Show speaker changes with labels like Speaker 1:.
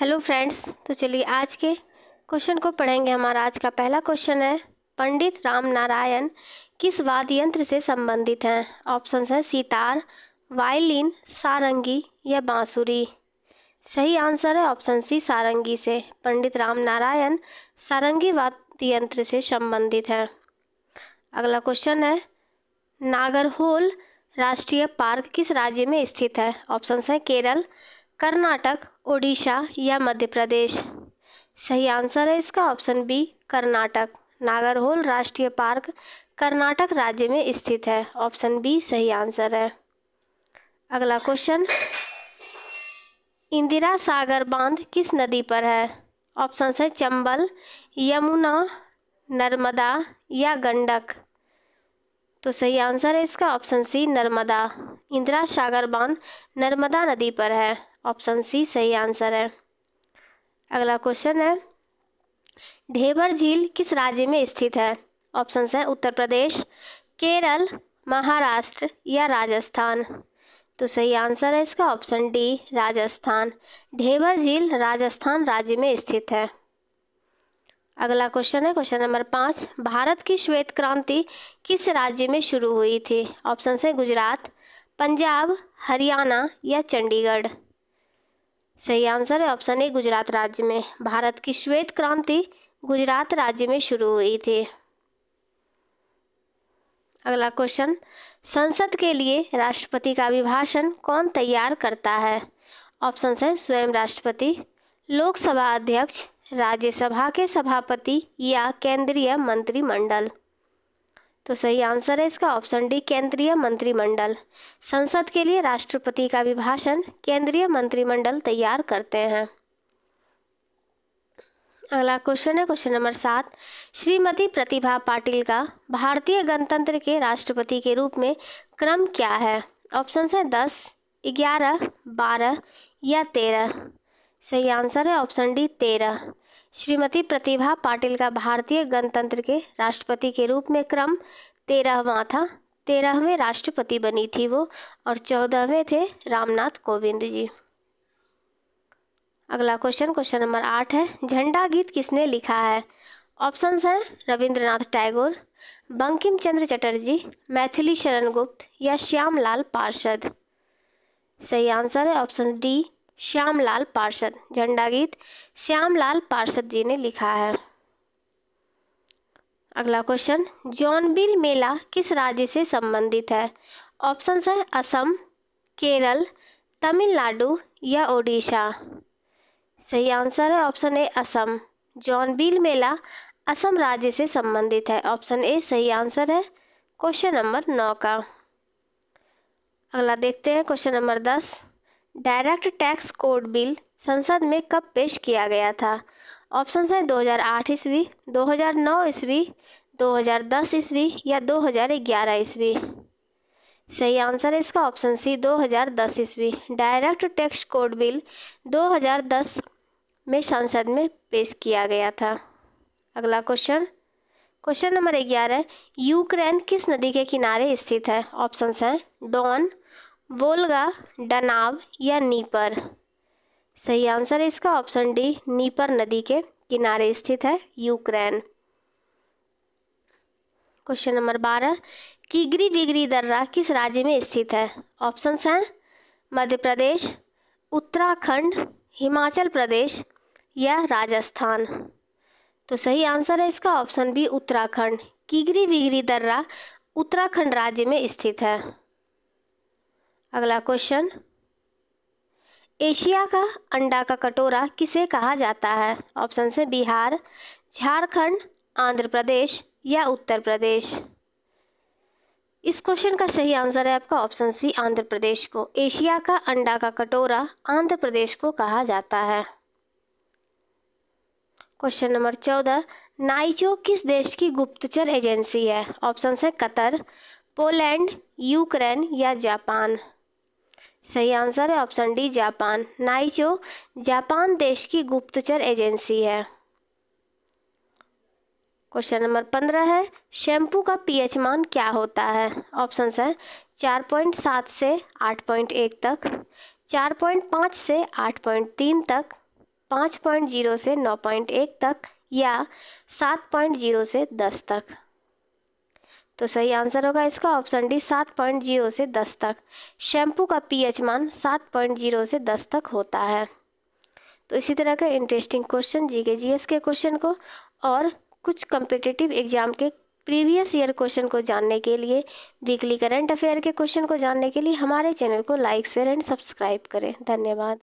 Speaker 1: hello friends तो चलिए आज के क्वेश्चन को पढ़ेंगे हमारा आज का पहला क्वेश्चन है पंडित राम नारायण किस वाद्य यंत्र से संबंधित हैं ऑप्शन है सितार वायलिन सारंगी या बांसुरी सही आंसर है ऑप्शन सी सारंगी से पंडित राम नारायण सारंगी वाद्य यंत्र से संबंधित हैं अगला क्वेश्चन है नागरहोल राष्ट्रीय पार्क किस राज्य में स्थित है ऑप्शन है केरल कर्नाटक ओडिशा या मध्य प्रदेश सही आंसर है इसका ऑप्शन बी कर्नाटक नागरहोल राष्ट्रीय पार्क कर्नाटक राज्य में स्थित है ऑप्शन बी सही आंसर है अगला क्वेश्चन इंदिरा सागर बांध किस नदी पर है ऑप्शन है चंबल यमुना नर्मदा या गंडक तो सही आंसर है इसका ऑप्शन सी नर्मदा इंदिरा सागर बांध नर्मदा नदी पर है ऑप्शन सी सही आंसर है अगला क्वेश्चन है ढेबर झील किस राज्य में स्थित है ऑप्शन है उत्तर प्रदेश केरल महाराष्ट्र या राजस्थान तो सही आंसर है इसका ऑप्शन डी राजस्थान ढेबर झील राजस्थान राज्य में स्थित है अगला क्वेश्चन है क्वेश्चन नंबर पाँच भारत की श्वेत क्रांति किस राज्य में शुरू हुई थी ऑप्शन है गुजरात पंजाब हरियाणा या चंडीगढ़ सही आंसर है ऑप्शन ए गुजरात राज्य में भारत की श्वेत क्रांति गुजरात राज्य में शुरू हुई थी अगला क्वेश्चन संसद के लिए राष्ट्रपति का अभिभाषण कौन तैयार करता है ऑप्शन है स्वयं राष्ट्रपति लोकसभा अध्यक्ष राज्यसभा के सभापति या केंद्रीय मंत्रिमंडल तो सही आंसर है इसका ऑप्शन डी केंद्रीय मंत्रिमंडल संसद के लिए राष्ट्रपति का अभिभाषण केंद्रीय मंत्रिमंडल तैयार करते हैं अगला क्वेश्चन है क्वेश्चन नंबर सात श्रीमती प्रतिभा पाटिल का भारतीय गणतंत्र के राष्ट्रपति के रूप में क्रम क्या है ऑप्शन है दस ग्यारह बारह या तेरह सही आंसर है ऑप्शन डी तेरह श्रीमती प्रतिभा पाटिल का भारतीय गणतंत्र के राष्ट्रपति के रूप में क्रम तेरहवा था तेरहवें राष्ट्रपति बनी थी वो और चौदहवें थे रामनाथ कोविंद जी अगला क्वेश्चन क्वेश्चन नंबर आठ है झंडा गीत किसने लिखा है ऑप्शंस हैं रविंद्रनाथ टैगोर बंकिम चंद्र चटर्जी मैथिली शरण गुप्त या श्याम लाल पार्षद सही आंसर है ऑप्शन डी श्यामलाल पार्षद झंडा गीत श्यामलाल पार्षद जी ने लिखा है अगला क्वेश्चन जॉनबिल मेला किस राज्य से संबंधित है ऑप्शन है असम केरल तमिलनाडु या ओडिशा सही आंसर है ऑप्शन ए असम जॉनबिल मेला असम राज्य से संबंधित है ऑप्शन ए सही आंसर है क्वेश्चन नंबर नौ का अगला देखते हैं क्वेश्चन नंबर दस डायरेक्ट टैक्स कोड बिल संसद में कब पेश किया गया था ऑप्शन है 2008 ईस्वी दो ईस्वी 2010 ईस्वी या 2011 ईस्वी सही आंसर है इसका ऑप्शन सी 2010 ईस्वी डायरेक्ट टैक्स कोड बिल 2010 में संसद में पेश किया गया था अगला क्वेश्चन क्वेश्चन नंबर ग्यारह यूक्रेन किस नदी के किनारे स्थित है ऑप्शन हैं डॉन वोल्गा डनाव या नीपर सही आंसर है इसका ऑप्शन डी नीपर नदी के किनारे स्थित है यूक्रेन क्वेश्चन नंबर बारह कीगरी विगरी दर्रा किस राज्य में स्थित है ऑप्शंस हैं मध्य प्रदेश उत्तराखंड हिमाचल प्रदेश या राजस्थान तो सही आंसर है इसका ऑप्शन बी उत्तराखंड कीगरी विगरी दर्रा उत्तराखंड राज्य में स्थित है अगला क्वेश्चन एशिया का अंडा का कटोरा किसे कहा जाता है ऑप्शन से बिहार झारखंड आंध्र प्रदेश या उत्तर प्रदेश इस क्वेश्चन का सही आंसर है आपका ऑप्शन सी आंध्र प्रदेश को एशिया का अंडा का कटोरा आंध्र प्रदेश को कहा जाता है क्वेश्चन नंबर चौदह नाइचो किस देश की गुप्तचर एजेंसी है ऑप्शन है कतर पोलैंड यूक्रेन या जापान सही आंसर है option D Japan Naicho Japan देश की गुप्तचर एजेंसी है क्वेश्चन नंबर पंद्रह है शैम्पू का पीएच मान क्या होता है ऑप्शन है चार पॉइंट सात से आठ पॉइंट एक तक चार पॉइंट पाँच से आठ पॉइंट तीन तक पाँच पॉइंट जीरो से नौ पॉइंट एक तक या सात पॉइंट जीरो से दस तक तो सही आंसर होगा इसका ऑप्शन डी सात पॉइंट जीरो से दस तक शैम्पू का पीएच मान सात पॉइंट जीरो से दस तक होता है तो इसी तरह के इंटरेस्टिंग क्वेश्चन जी के जी के क्वेश्चन को और कुछ कम्पिटिटिव एग्जाम के प्रीवियस ईयर क्वेश्चन को जानने के लिए वीकली करंट अफेयर के क्वेश्चन को जानने के लिए हमारे चैनल को लाइक शेयर एंड सब्सक्राइब करें धन्यवाद